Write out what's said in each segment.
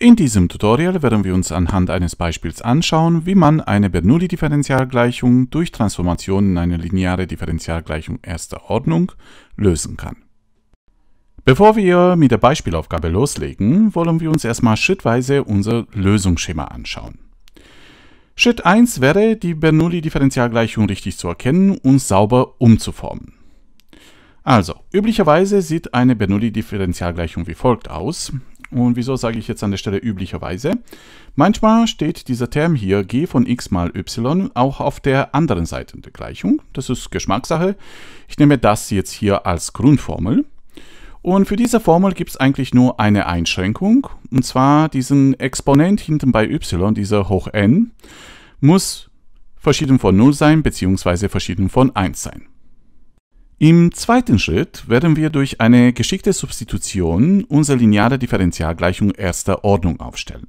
In diesem Tutorial werden wir uns anhand eines Beispiels anschauen, wie man eine Bernoulli-Differentialgleichung durch Transformation in eine lineare Differentialgleichung erster Ordnung lösen kann. Bevor wir mit der Beispielaufgabe loslegen, wollen wir uns erstmal schrittweise unser Lösungsschema anschauen. Schritt 1 wäre, die Bernoulli-Differentialgleichung richtig zu erkennen und sauber umzuformen. Also, üblicherweise sieht eine Bernoulli-Differentialgleichung wie folgt aus. Und wieso sage ich jetzt an der Stelle üblicherweise? Manchmal steht dieser Term hier g von x mal y auch auf der anderen Seite der Gleichung. Das ist Geschmackssache. Ich nehme das jetzt hier als Grundformel. Und für diese Formel gibt es eigentlich nur eine Einschränkung. Und zwar diesen Exponent hinten bei y, dieser hoch n, muss verschieden von 0 sein beziehungsweise verschieden von 1 sein. Im zweiten Schritt werden wir durch eine geschickte Substitution unsere lineare Differentialgleichung erster Ordnung aufstellen.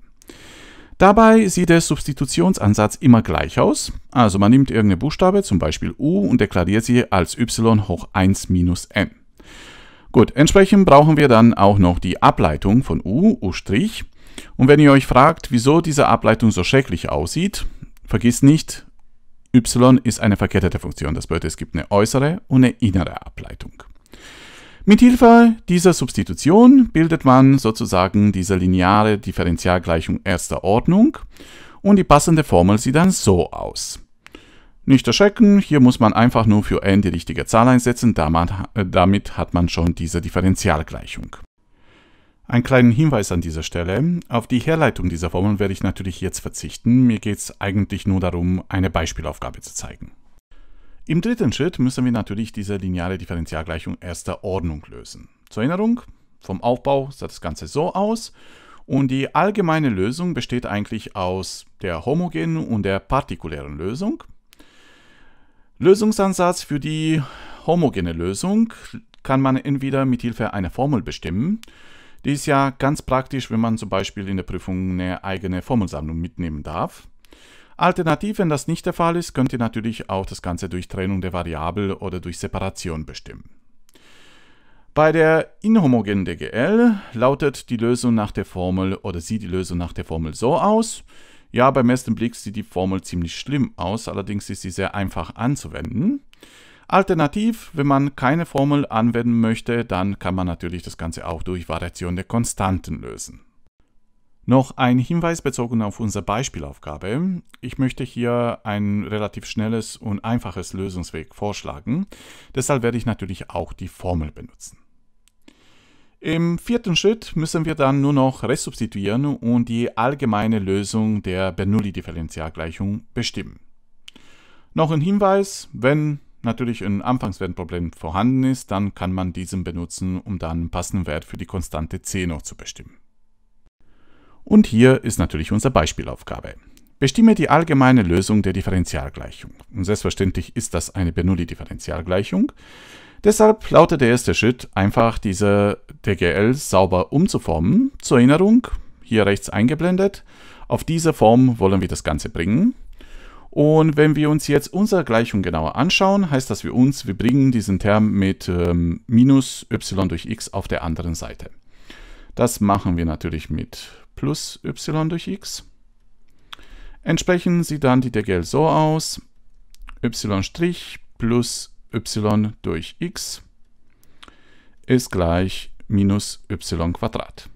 Dabei sieht der Substitutionsansatz immer gleich aus, also man nimmt irgendeine Buchstabe, zum Beispiel u, und deklariert sie als y hoch 1 minus n. Gut, entsprechend brauchen wir dann auch noch die Ableitung von u, u'. Und wenn ihr euch fragt, wieso diese Ableitung so schrecklich aussieht, vergisst nicht, y ist eine verkettete Funktion. Das bedeutet, es gibt eine äußere und eine innere Ableitung. Mit Hilfe dieser Substitution bildet man sozusagen diese lineare Differentialgleichung erster Ordnung und die passende Formel sieht dann so aus. Nicht erschrecken, hier muss man einfach nur für n die richtige Zahl einsetzen, äh, damit hat man schon diese Differentialgleichung. Ein kleiner Hinweis an dieser Stelle. Auf die Herleitung dieser Formeln werde ich natürlich jetzt verzichten. Mir geht es eigentlich nur darum, eine Beispielaufgabe zu zeigen. Im dritten Schritt müssen wir natürlich diese lineare Differentialgleichung erster Ordnung lösen. Zur Erinnerung, vom Aufbau sah das Ganze so aus. Und die allgemeine Lösung besteht eigentlich aus der homogenen und der partikulären Lösung. Lösungsansatz für die homogene Lösung kann man entweder mit Hilfe einer Formel bestimmen die ist ja ganz praktisch, wenn man zum Beispiel in der Prüfung eine eigene Formelsammlung mitnehmen darf. Alternativ, wenn das nicht der Fall ist, könnt ihr natürlich auch das Ganze durch Trennung der Variable oder durch Separation bestimmen. Bei der inhomogenen DGL lautet die Lösung nach der Formel oder sieht die Lösung nach der Formel so aus. Ja, beim ersten Blick sieht die Formel ziemlich schlimm aus, allerdings ist sie sehr einfach anzuwenden. Alternativ, wenn man keine Formel anwenden möchte, dann kann man natürlich das Ganze auch durch Variation der Konstanten lösen. Noch ein Hinweis bezogen auf unsere Beispielaufgabe. Ich möchte hier ein relativ schnelles und einfaches Lösungsweg vorschlagen. Deshalb werde ich natürlich auch die Formel benutzen. Im vierten Schritt müssen wir dann nur noch resubstituieren und die allgemeine Lösung der Bernoulli-Differentialgleichung bestimmen. Noch ein Hinweis, wenn natürlich ein Anfangswertproblem vorhanden ist, dann kann man diesen benutzen, um dann einen passenden Wert für die Konstante c noch zu bestimmen. Und hier ist natürlich unsere Beispielaufgabe. Bestimme die allgemeine Lösung der Differentialgleichung. Und selbstverständlich ist das eine Bernoulli-Differentialgleichung. Deshalb lautet der erste Schritt, einfach diese DGL sauber umzuformen. Zur Erinnerung, hier rechts eingeblendet. Auf diese Form wollen wir das Ganze bringen. Und wenn wir uns jetzt unsere Gleichung genauer anschauen, heißt das für uns, wir bringen diesen Term mit ähm, minus y durch x auf der anderen Seite. Das machen wir natürlich mit plus y durch x. Entsprechend sieht dann die DGL so aus. y' plus y durch x ist gleich minus y Quadrat.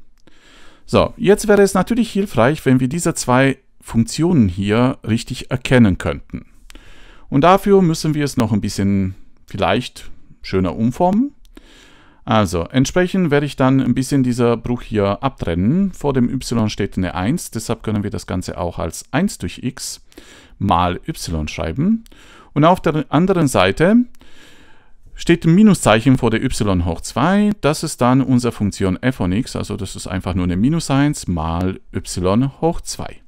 So, jetzt wäre es natürlich hilfreich, wenn wir diese zwei Funktionen hier richtig erkennen könnten. Und dafür müssen wir es noch ein bisschen vielleicht schöner umformen. Also entsprechend werde ich dann ein bisschen dieser Bruch hier abtrennen. Vor dem y steht eine 1, deshalb können wir das Ganze auch als 1 durch x mal y schreiben. Und auf der anderen Seite steht ein Minuszeichen vor der y hoch 2. Das ist dann unsere Funktion f von x, also das ist einfach nur eine Minus 1 mal y hoch 2.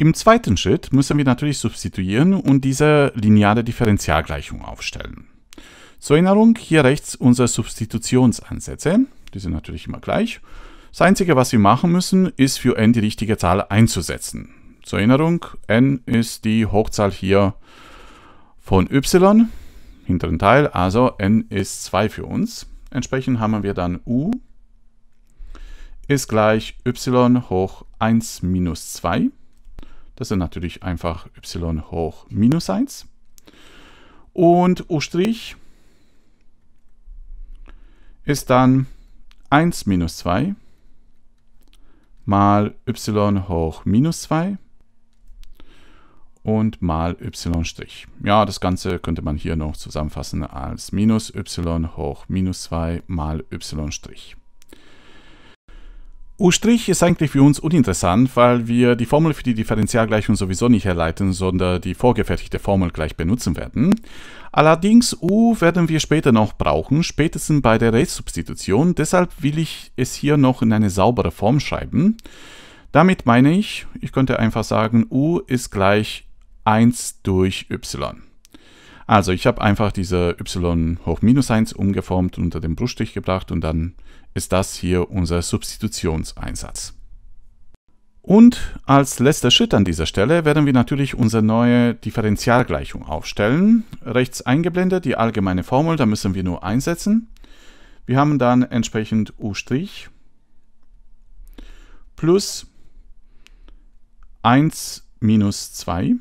Im zweiten Schritt müssen wir natürlich substituieren und diese lineare Differentialgleichung aufstellen. Zur Erinnerung, hier rechts unsere Substitutionsansätze, die sind natürlich immer gleich. Das Einzige, was wir machen müssen, ist für n die richtige Zahl einzusetzen. Zur Erinnerung, n ist die Hochzahl hier von y, hinteren Teil, also n ist 2 für uns. Entsprechend haben wir dann u ist gleich y hoch 1 minus 2 das ist natürlich einfach y hoch minus 1. Und u' ist dann 1 minus 2 mal y hoch minus 2 und mal y'. Ja, das Ganze könnte man hier noch zusammenfassen als minus y hoch minus 2 mal y'. U' ist eigentlich für uns uninteressant, weil wir die Formel für die Differentialgleichung sowieso nicht herleiten, sondern die vorgefertigte Formel gleich benutzen werden. Allerdings U werden wir später noch brauchen, spätestens bei der Restsubstitution, deshalb will ich es hier noch in eine saubere Form schreiben. Damit meine ich, ich könnte einfach sagen, U ist gleich 1 durch Y. Also ich habe einfach diese y hoch minus 1 umgeformt, unter den Bruststich gebracht und dann ist das hier unser Substitutionseinsatz. Und als letzter Schritt an dieser Stelle werden wir natürlich unsere neue Differentialgleichung aufstellen. Rechts eingeblendet die allgemeine Formel, da müssen wir nur einsetzen. Wir haben dann entsprechend U' plus 1 minus 2,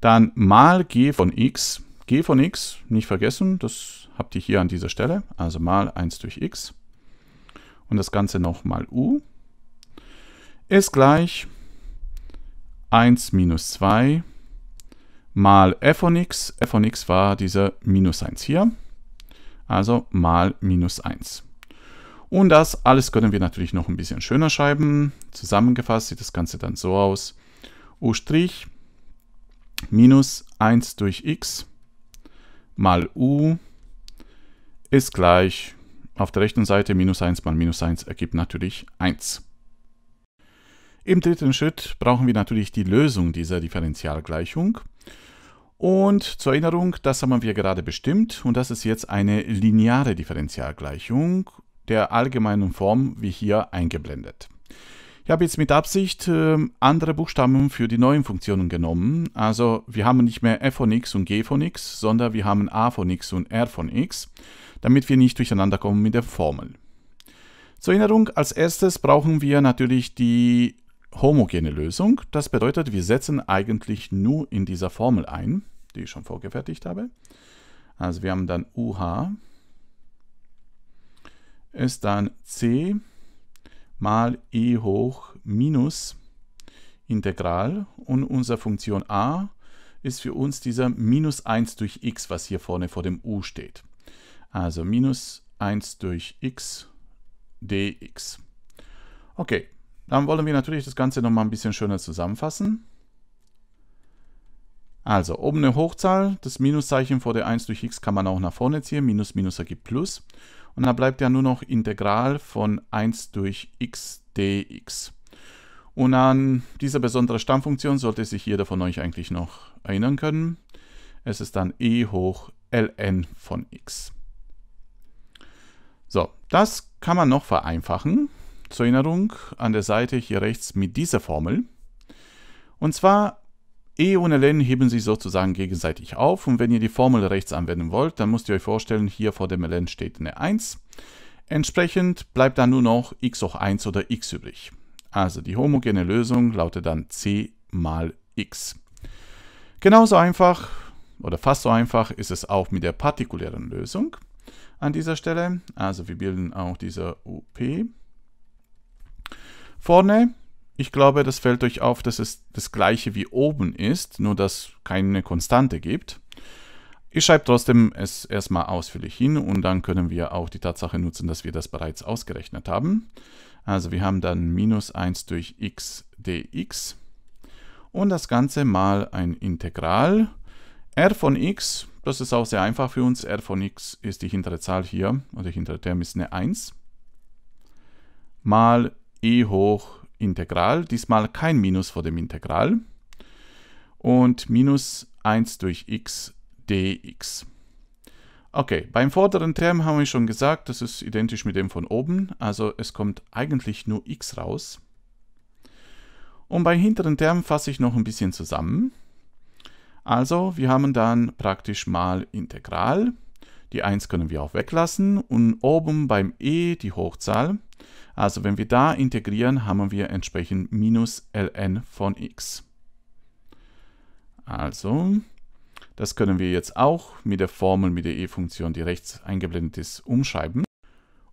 dann mal g von x, g von x, nicht vergessen, das habt ihr hier an dieser Stelle, also mal 1 durch x und das Ganze nochmal u ist gleich 1 minus 2 mal f von x. f von x war dieser minus 1 hier. Also mal minus 1. Und das alles können wir natürlich noch ein bisschen schöner schreiben. Zusammengefasst sieht das Ganze dann so aus. u' minus 1 durch x mal u ist gleich auf der rechten Seite minus 1 mal minus 1 ergibt natürlich 1. Im dritten Schritt brauchen wir natürlich die Lösung dieser Differentialgleichung. Und zur Erinnerung, das haben wir gerade bestimmt und das ist jetzt eine lineare Differentialgleichung der allgemeinen Form wie hier eingeblendet. Ich habe jetzt mit Absicht äh, andere Buchstaben für die neuen Funktionen genommen. Also wir haben nicht mehr f von x und g von x, sondern wir haben a von x und r von x, damit wir nicht durcheinander kommen mit der Formel. Zur Erinnerung, als erstes brauchen wir natürlich die homogene Lösung. Das bedeutet, wir setzen eigentlich nur in dieser Formel ein, die ich schon vorgefertigt habe. Also wir haben dann UH ist dann C mal e hoch minus Integral und unsere Funktion a ist für uns dieser minus 1 durch x, was hier vorne vor dem u steht. Also minus 1 durch x dx. Okay, dann wollen wir natürlich das Ganze nochmal ein bisschen schöner zusammenfassen. Also, oben eine Hochzahl, das Minuszeichen vor der 1 durch x kann man auch nach vorne ziehen. Minus, Minus ergibt Plus. Und da bleibt ja nur noch Integral von 1 durch x dx. Und an diese besondere Stammfunktion sollte sich jeder von euch eigentlich noch erinnern können. Es ist dann e hoch ln von x. So, das kann man noch vereinfachen. Zur Erinnerung an der Seite hier rechts mit dieser Formel. Und zwar E und ln heben sich sozusagen gegenseitig auf und wenn ihr die Formel rechts anwenden wollt, dann müsst ihr euch vorstellen, hier vor dem ln steht eine 1. Entsprechend bleibt dann nur noch x hoch 1 oder x übrig. Also die homogene Lösung lautet dann c mal x. Genauso einfach oder fast so einfach ist es auch mit der partikulären Lösung an dieser Stelle. Also wir bilden auch diese OP. Vorne ich glaube, das fällt euch auf, dass es das gleiche wie oben ist, nur dass keine Konstante gibt. Ich schreibe trotzdem es erstmal ausführlich hin und dann können wir auch die Tatsache nutzen, dass wir das bereits ausgerechnet haben. Also wir haben dann minus 1 durch x dx und das Ganze mal ein Integral. r von x, das ist auch sehr einfach für uns, r von x ist die hintere Zahl hier, oder der hintere Term ist eine 1, mal e hoch Integral, diesmal kein Minus vor dem Integral, und minus 1 durch x dx. Okay, beim vorderen Term haben wir schon gesagt, das ist identisch mit dem von oben, also es kommt eigentlich nur x raus. Und beim hinteren Term fasse ich noch ein bisschen zusammen. Also, wir haben dann praktisch mal Integral die 1 können wir auch weglassen und oben beim e die Hochzahl. Also wenn wir da integrieren, haben wir entsprechend minus ln von x. Also, das können wir jetzt auch mit der Formel, mit der e-Funktion, die rechts eingeblendet ist, umschreiben.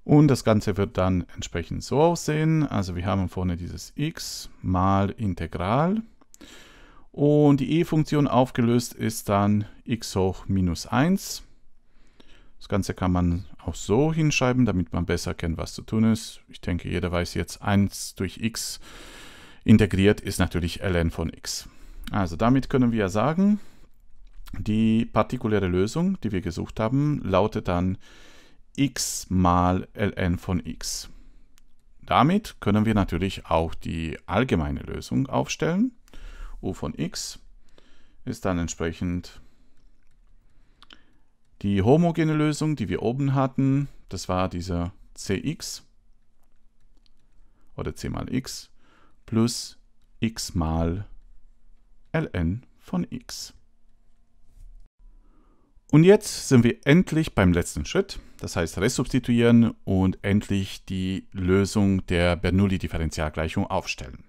Und das Ganze wird dann entsprechend so aussehen. Also wir haben vorne dieses x mal Integral. Und die e-Funktion aufgelöst ist dann x hoch minus 1 das Ganze kann man auch so hinschreiben, damit man besser erkennt, was zu tun ist. Ich denke, jeder weiß jetzt, 1 durch x integriert ist natürlich ln von x. Also damit können wir ja sagen, die partikuläre Lösung, die wir gesucht haben, lautet dann x mal ln von x. Damit können wir natürlich auch die allgemeine Lösung aufstellen. u von x ist dann entsprechend die homogene Lösung, die wir oben hatten, das war dieser cx oder c mal x plus x mal ln von x. Und jetzt sind wir endlich beim letzten Schritt, das heißt resubstituieren und endlich die Lösung der Bernoulli-Differentialgleichung aufstellen.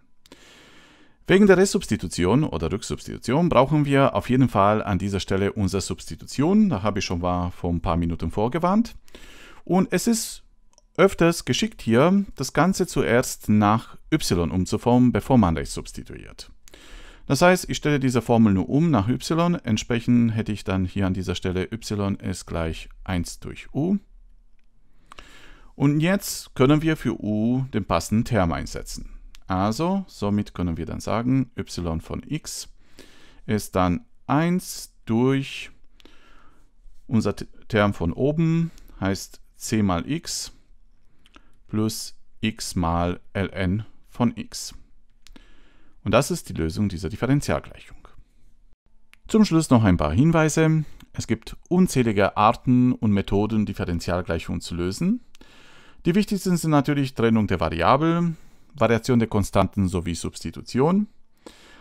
Wegen der Resubstitution oder Rücksubstitution brauchen wir auf jeden Fall an dieser Stelle unsere Substitution. Da habe ich schon mal vor ein paar Minuten vorgewarnt. Und es ist öfters geschickt hier, das Ganze zuerst nach y umzuformen, bevor man rechts substituiert. Das heißt, ich stelle diese Formel nur um nach y. Entsprechend hätte ich dann hier an dieser Stelle y ist gleich 1 durch u. Und jetzt können wir für u den passenden Term einsetzen. Also, somit können wir dann sagen, y von x ist dann 1 durch unser Term von oben, heißt c mal x plus x mal ln von x. Und das ist die Lösung dieser Differentialgleichung. Zum Schluss noch ein paar Hinweise. Es gibt unzählige Arten und Methoden, Differentialgleichungen zu lösen. Die wichtigsten sind natürlich Trennung der Variablen, Variation der Konstanten sowie Substitution.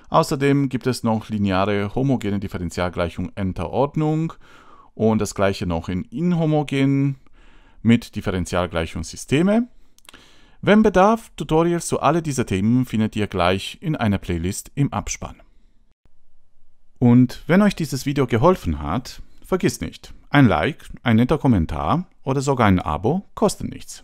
Außerdem gibt es noch lineare homogene Differentialgleichung nter Ordnung und das gleiche noch in inhomogen mit Differentialgleichungssysteme. Wenn Bedarf, Tutorials zu alle dieser Themen findet ihr gleich in einer Playlist im Abspann. Und wenn euch dieses Video geholfen hat, vergiss nicht, ein Like, ein netter Kommentar oder sogar ein Abo kosten nichts.